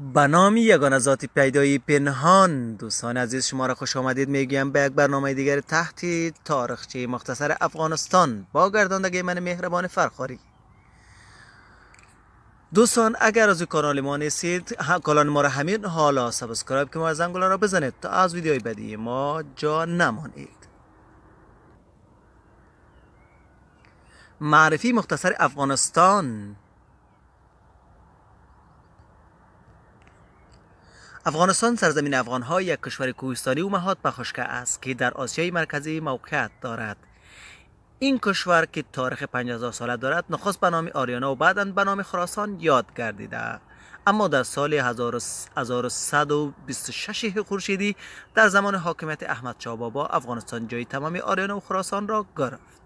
به نام یگانه ذات پیدایی پنهان دوستان عزیز شما را خوش آمدید میگیم به یک برنامه دیگر تحت تاریخچه مختصر افغانستان با گرداندگی من مهربان فرخاری دوستان اگر از کانال ما نیستید کانال ما را همین حالا سابسکرایب که ما زنگوله را بزنید تا از ویدیوی بعدی ما جا نمانید معرفی مختصر افغانستان افغانستان سرزمین افغانها یک کشور کوهستانی و محاد پخشک است که در آسیای مرکزی موقعیت دارد این کشور که تاریخ 5000 ساله دارد نخست به نام آریانا و بعدا به نام خراسان یاد گردیده اما در سال 1126 خورشیدی در زمان حاکمیت احمد شاه بابا افغانستان جای تمام آریانا و خراسان را گرفت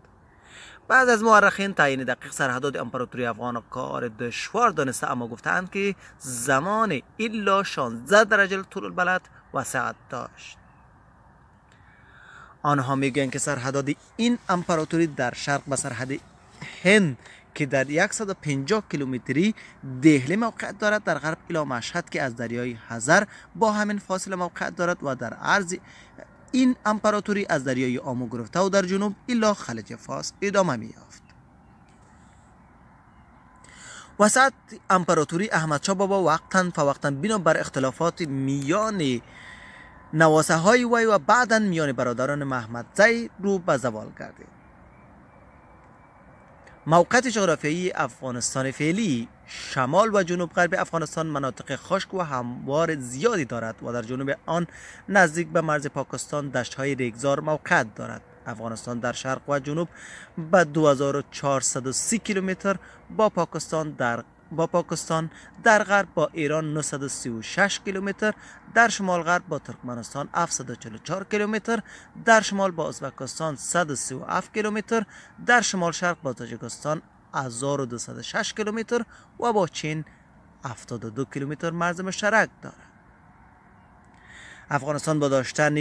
بعض از مورخین تعیین دقیق سرحدات امپراتوری افغان کار دشوار دانسته اما گفتند که زمان الا 16 درجه طول البلد وسعت داشت آنها میگن که سرحدات این امپراتوری در شرق به سرحد هند که در 150 کیلومتری دهلی موقع دارد در غرب الی مشهد که از دریای هزار با همین فاصله موقع دارد و در عرض این امپراتوری از دریای آمو گرفته و در جنوب الا خلیج فاس ادامه میافت وسط امپراتوری احمد شا بابا وقتا فوقتا بنا بر اختلافات میان نواسه های وی و بعدا میان برادران محمد زی رو به زوال گردید موقعیت جغرافیایی افغانستان فعلی شمال و جنوب غرب افغانستان مناطق خشک و هموار زیادی دارد و در جنوب آن نزدیک به مرز پاکستان های ریگزار موقعت دارد افغانستان در شرق و جنوب به 2430 کیلومتر با پاکستان در با پاکستان در غرب با ایران 936 کیلومتر در شمال غرب با ترکمنستان 744 کیلومتر در شمال با ازبکستان 137 کیلومتر در شمال شرق با تاجیکستان 1206 کیلومتر و با چین 72 کیلومتر مرز مشترک دارد افغانستان با داشتن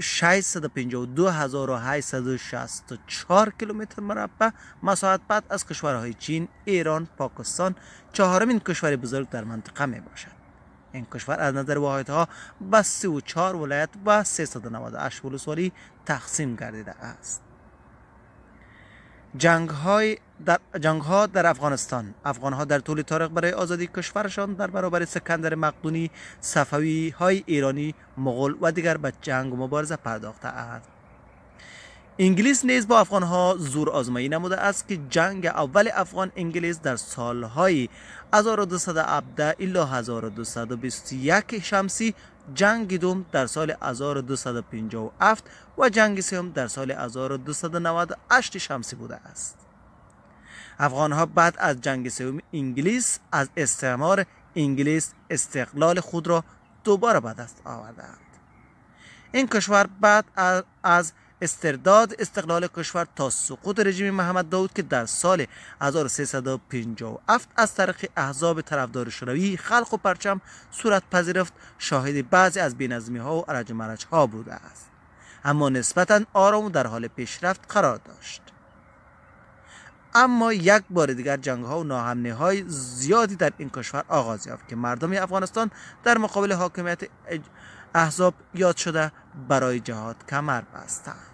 652864 کیلومتر مربع مساحت بعد از کشورهای چین، ایران، پاکستان چهارمین کشور بزرگ در منطقه می باشد. این کشور از نظر واحد ها به 34 ولایت و 398 ولسوالی تقسیم گردیده است. جنگ های در جنگ ها در افغانستان افغان ها در طول تاریخ برای آزادی کشورشان در برابر سکندر مقدونی صفوی های ایرانی مغول و دیگر به جنگ و مبارزه پرداخته اند انگلیس نیز با افغان ها زور آزمایی نموده است که جنگ اول افغان انگلیس در سالهای 1217 الا 1221 شمسی جنگ دوم در سال 1257 و جنگ سوم در سال 1298 شمسی بوده است افغانها بعد از جنگ سوم انگلیس از استعمار انگلیس استقلال خود را دوباره به دست آوردند این کشور بعد از استرداد استقلال کشور تا سقوط رژیم محمد داود که در سال 1357 از طریق احزاب طرفدار شوروی خلق و پرچم صورت پذیرفت شاهد بعضی از بینظمی ها و عرج مرج ها بوده است اما نسبتا آرام و در حال پیشرفت قرار داشت اما یک بار دیگر جنگ ها و ناهمنی های زیادی در این کشور آغاز یافت که مردم افغانستان در مقابل حاکمیت احزاب یاد شده برای جهاد کمر بستند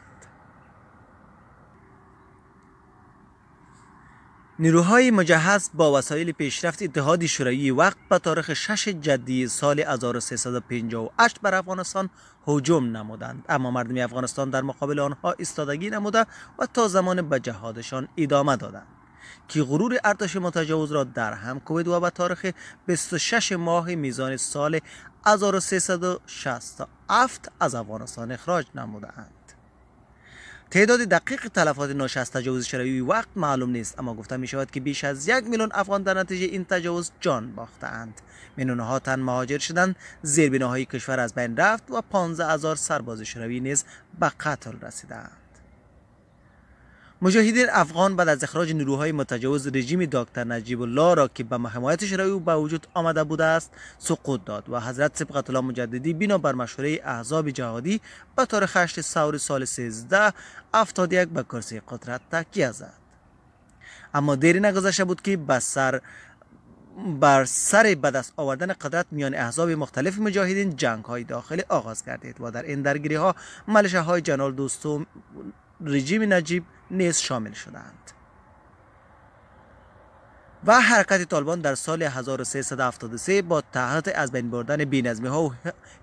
نیروهای مجهز با وسایل پیشرفت اتحاد شوروی وقت به تاریخ 6 جدی سال 1358 بر افغانستان هجوم نمودند اما مردم افغانستان در مقابل آنها ایستادگی نموده و تا زمان به جهادشان ادامه دادند که غرور ارتش متجاوز را در هم کوبید و به تاریخ 26 ماه میزان سال 1367 از افغانستان اخراج نمودند تعداد دقیق تلفات ناشی از تجاوز شوروی وقت معلوم نیست اما گفته می شود که بیش از یک میلیون افغان در نتیجه این تجاوز جان باختند میلیون ها تن مهاجر شدند زیربناهای کشور از بین رفت و 15 هزار سرباز شوروی نیز به قتل رسیدند مجاهدین افغان بعد از اخراج نیروهای متجاوز رژیم دکتر نجیب الله را که به حمایت شرعی او به وجود آمده بوده است سقوط داد و حضرت سبقت الله مجددی بنا بر مشوره احزاب جهادی به تاریخ 8 ثور سال 13 71 به کرسی قدرت تکیه زد اما دیری نگذشته بود که به بر سر به دست آوردن قدرت میان احزاب مختلف مجاهدین جنگ های داخلی آغاز کردید و در این درگیری ها ملشه های جنرال دوستوم رژیم نجیب نیز شامل شدند و حرکت طالبان در سال 1373 با تحت از بین بردن بینظمی ها و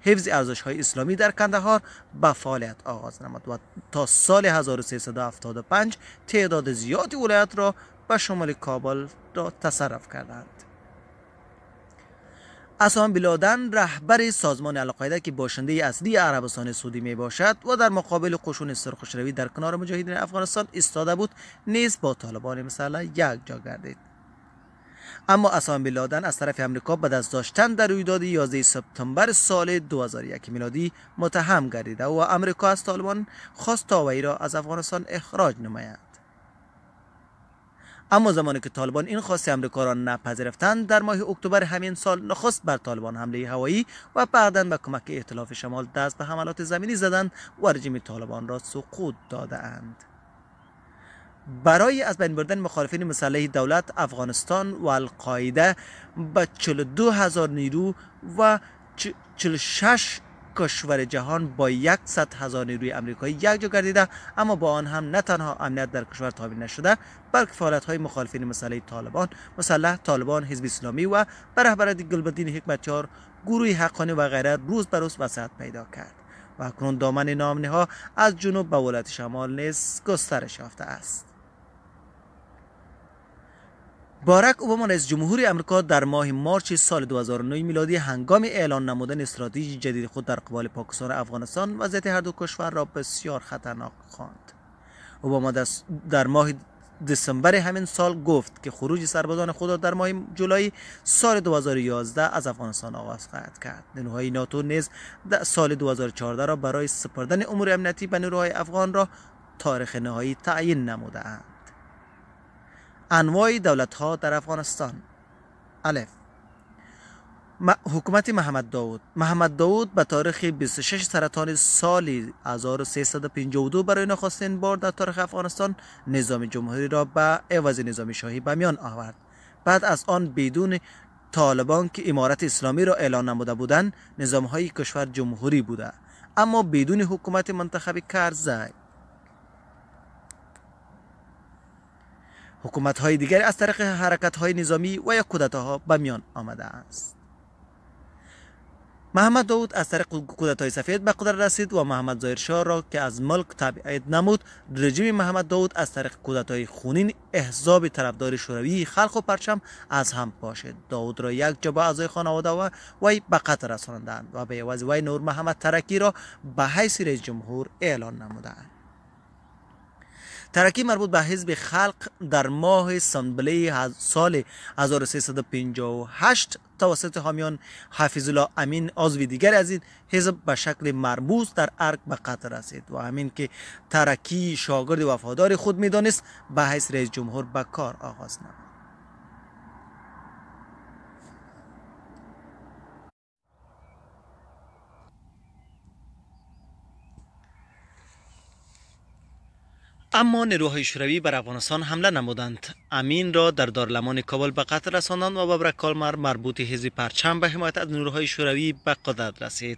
حفظ ارزش های اسلامی در کندهار به فعالیت آغاز نمود و تا سال 1375 تعداد زیادی ولایت را به شمال کابل را تصرف کردند اسام بلادن رهبر سازمان القاعده که باشنده اصلی عربستان سعودی می باشد و در مقابل قشون سرخوشروی در کنار مجاهدین افغانستان ایستاده بود نیز با طالبان مسئله یک جا گردید اما اسام بلادن از طرف امریکا به از داشتن در رویداد 11 سپتامبر سال 2001 میلادی متهم گردید و امریکا از طالبان خواست تا را از افغانستان اخراج نماید اما زمانی که طالبان این خواست امریکا را نپذیرفتند در ماه اکتبر همین سال نخست بر طالبان حمله هوایی و بعدا به کمک ائتلاف شمال دست به حملات زمینی زدند و رژیم طالبان را سقوط دادند برای از بین بردن مخالفین مسلح دولت افغانستان و القاعده به 42 هزار نیرو و 46 کشور جهان با یک صد هزار نیروی امریکایی یک جا گردیده اما با آن هم نه تنها امنیت در کشور تامین نشده بلکه فعالیت های مخالفین مسئله طالبان مسلح طالبان حزب اسلامی و به گلبدین حکمتیار گروه حقانی و غیره روز به روز وسعت پیدا کرد و اکنون دامن نامنه ها از جنوب به ولایت شمال نیز گسترش یافته است بارک اوباما رئیس جمهور آمریکا در ماه مارچ سال 2009 میلادی هنگام اعلان نمودن استراتژی جدید خود در قبال پاکستان و افغانستان وضعیت هر دو کشور را بسیار خطرناک خواند. اوباما در ماه دسامبر همین سال گفت که خروج سربازان خود را در ماه جولای سال 2011 از افغانستان آغاز خواهد کرد. نیروهای ناتو نیز در سال 2014 را برای سپردن امور امنیتی به نیروهای افغان را تاریخ نهایی تعیین نمودهاند. انواع دولت ها در افغانستان الف حکومت محمد داود محمد داود به تاریخ 26 سرطان سال 1352 برای نخستین بار در تاریخ افغانستان نظام جمهوری را به عوض نظام شاهی به میان آورد بعد از آن بدون طالبان که امارت اسلامی را اعلان نموده بودند نظام های کشور جمهوری بوده اما بدون حکومت منتخب کرزی حکومت های دیگری از طریق حرکت های نظامی و یا کودتاها به میان آمده است محمد داود از طریق کودتای سفید به قدرت رسید و محمد ظاهر را که از ملک تبعید نمود رژیم محمد داود از طریق های خونین احزاب طرفدار شوروی خلق و پرچم از هم پاشید داود را یک جبهه از اعضای خانواده و وی به رساندند و به عوض وی نور محمد ترکی را به حیث رئیس جمهور اعلان نمودند ترکی مربوط به حزب خلق در ماه سنبله سال 1358 توسط حامیان حفیظ الله امین عضو دیگر از این حزب به شکل مربوط در ارگ به قطر رسید و همین که ترکی شاگرد وفادار خود میدانست به حیث رئیس جمهور به کار آغاز نمود اما نیروهای شوروی بر افغانستان حمله نمودند امین را در دارلمان کابل به قتل رساندند و ببرک کارمر مربوط حزب پرچم به حمایت از نیروهای شوروی به قدرت رسید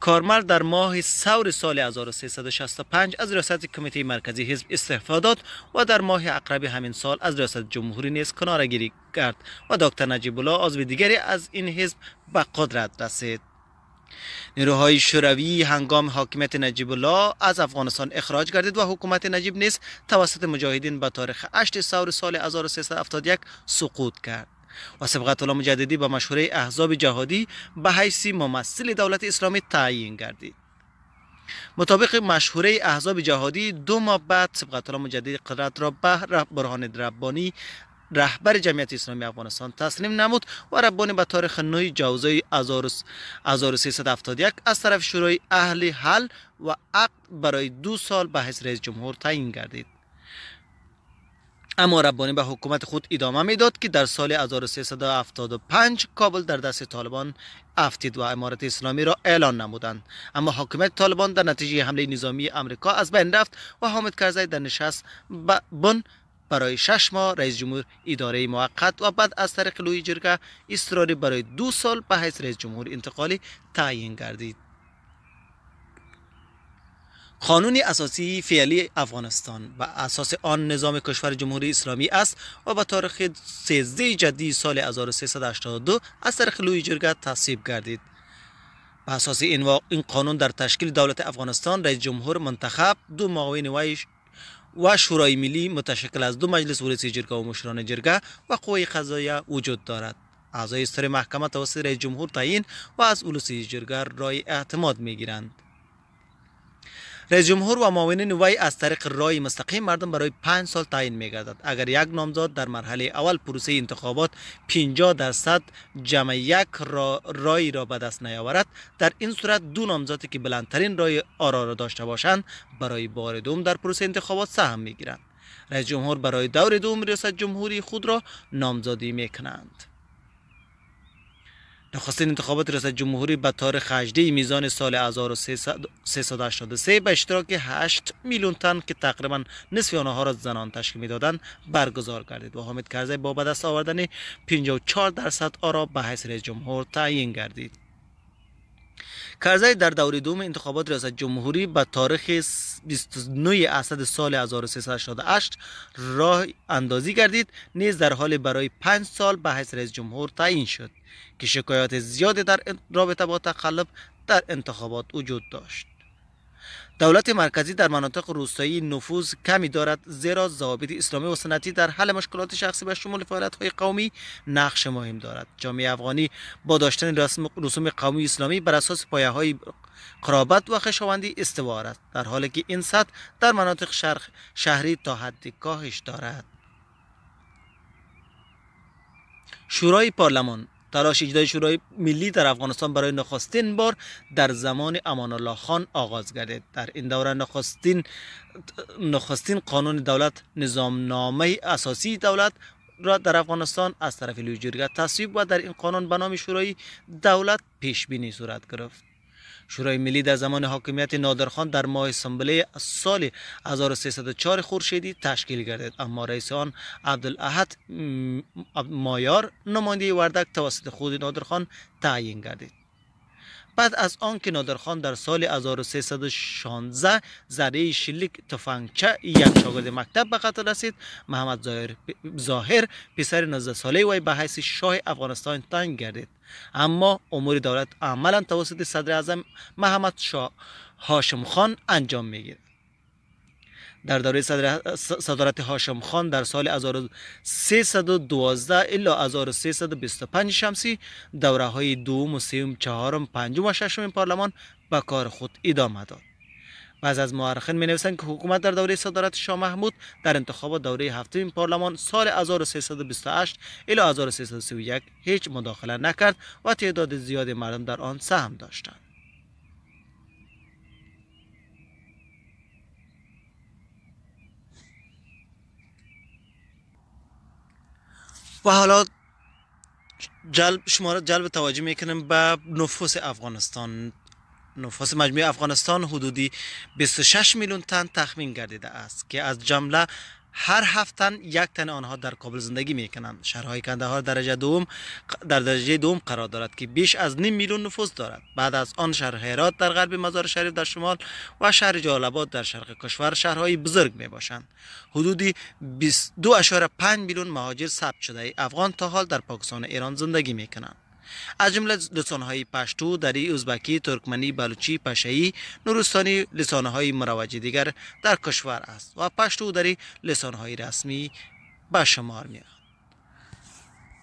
کارمر در ماه سور سال 1365 از ریاست کمیته مرکزی حزب استعفا داد و در ماه اقرب همین سال از ریاست جمهوری نیز کنارگیری کرد و دکتر نجیب الله عضو دیگری از این حزب به قدرت رسید نیروهای شوروی هنگام حاکمیت نجیب الله از افغانستان اخراج گردید و حکومت نجیب نیز توسط مجاهدین به تاریخ 8 سور سال 1371 سقوط کرد و سبقت الله مجددی به مشوره احزاب جهادی به حیث ممثل دولت اسلامی تعیین گردید مطابق مشهوره احزاب جهادی دو ماه بعد سبقت الله قدرت را به برهان ربانی رهبر جمعیت اسلامی افغانستان تسلیم نمود و ربانی به تاریخ نوی جوزای 1371 از طرف شورای اهل حل و عقد برای دو سال به حیث رئیس جمهور تعیین گردید اما ربانی به حکومت خود ادامه میداد که در سال 1375 کابل در دست طالبان افتید و امارت اسلامی را اعلان نمودند اما حکومت طالبان در نتیجه حمله نظامی امریکا از بین رفت و حامد کرزی در نشست بن برای شش ماه رئیس جمهور اداره موقت و بعد از طریق لوی جرگه اصراری برای دو سال به حیث رئیس جمهور انتقالی تعیین گردید قانون اساسی فعلی افغانستان و اساس آن نظام کشور جمهوری اسلامی است و به تاریخ 13 جدی سال 1382 از طریق لوی جرگه تصویب گردید به اساس این, قانون در تشکیل دولت افغانستان رئیس جمهور منتخب دو معاون ویش و شورای ملی متشکل از دو مجلس ولسی جرگا و مشران جرگا و قوه قضایه وجود دارد اعضای سر محکمه توسط رئیس جمهور تعیین و از اولوسی جرگه رای اعتماد گیرند. رئیس جمهور و معاونین وی از طریق رای مستقیم مردم برای پنج سال تعیین میگردد اگر یک نامزد در مرحله اول پروسه انتخابات 50 درصد جمع یک را رای را به دست نیاورد در این صورت دو نامزدی که بلندترین رای آرا را داشته باشند برای بار دوم در پروسه انتخابات سهم می گیرند رئیس جمهور برای دور دوم ریاست جمهوری خود را نامزدی میکنند. نخستین انتخابات ریاست جمهوری به تاریخ 18 میزان سال 1383 به اشتراک 8 میلیون تن که تقریبا نصف آنها را زنان تشکیل میدادند برگزار کردید و حامد کرزی با به دست آوردن 54 درصد آرا به حیث رئیس جمهور تعیین گردید کرزی در دور دوم انتخابات ریاست جمهوری به تاریخ 29 اسد سال 1388 راه اندازی گردید نیز در حال برای 5 سال به حیث رئیس جمهور تعیین شد که شکایات زیادی در رابطه با تقلب در انتخابات وجود داشت دولت مرکزی در مناطق روستایی نفوذ کمی دارد زیرا ضوابط اسلامی و سنتی در حل مشکلات شخصی به شمول های قومی نقش مهم دارد جامعه افغانی با داشتن رسوم قومی اسلامی بر اساس های قرابت و خشاوندی استوار است در حالی که این سطح در مناطق شهری تا حد کاهش دارد شورای پارلمان تلاش اجدای شورای ملی در افغانستان برای نخستین بار در زمان امان الله خان آغاز گردید در این دوره نخستین نخستین قانون دولت نظامنامه اساسی دولت را در افغانستان از طرف لوی جرگه تصویب و در این قانون به نام شورای دولت پیش بینی صورت گرفت شورای ملی در زمان حاکمیت نادرخان در ماه سنبله سال 1304 خورشیدی تشکیل گردید اما رئیس آن عبدالاحد مایار نماینده وردک توسط خود نادرخان تعیین گردید بعد از آن که نادرخان در سال 1316 زری شلیک تفنگچه یک شاگرد مکتب به قتل رسید محمد ظاهر, ظاهر پسر 19 ساله وی به حیث شاه افغانستان تنگ گردید اما امور دولت عملا توسط صدر اعظم محمد شاه هاشم خان انجام میگیرد در دوره صدارت هاشم خان در سال 1312 الا 1325 شمسی دوره های دوم و سیوم چهارم پنجم و ششم پارلمان به کار خود ادامه داد بعض از مورخین می نویسند که حکومت در دوره صدارت شاه محمود در انتخاب دوره هفتم پارلمان سال 1328 الی 1331 هیچ مداخله نکرد و تعداد زیاد مردم در آن سهم داشتند و حالا جلب شما را جلب توجه میکنم به نفوس افغانستان نفوس مجموعه افغانستان حدودی 26 میلیون تن تخمین گردیده است که از جمله هر هفتن یک تن آنها در کابل زندگی میکنند کنند شهرهای کندهار درجه دوم در درجه دوم قرار دارد که بیش از نیم میلیون نفوس دارد بعد از آن شهر هرات در غرب مزار شریف در شمال و شهر جالباد در شرق کشور شهرهای بزرگ می باشند حدود 22.5 میلیون مهاجر ثبت شده افغان تا حال در پاکستان ایران زندگی میکنند از جمله لسانهای پشتو، دری، ازبکی، ترکمنی، بلوچی، پشهی، نورستانی لسانهای مروج دیگر در کشور است و پشتو دری لسانهای رسمی به شمار میاد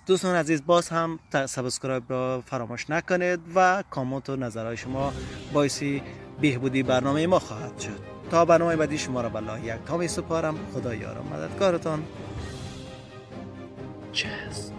دوستان عزیز باز هم سابسکرایب را فراموش نکنید و کامنت و نظرهای شما باعثی بهبودی برنامه ما خواهد شد تا برنامه بعدی شما را به یک سپارم خدا یارم مددکارتان چه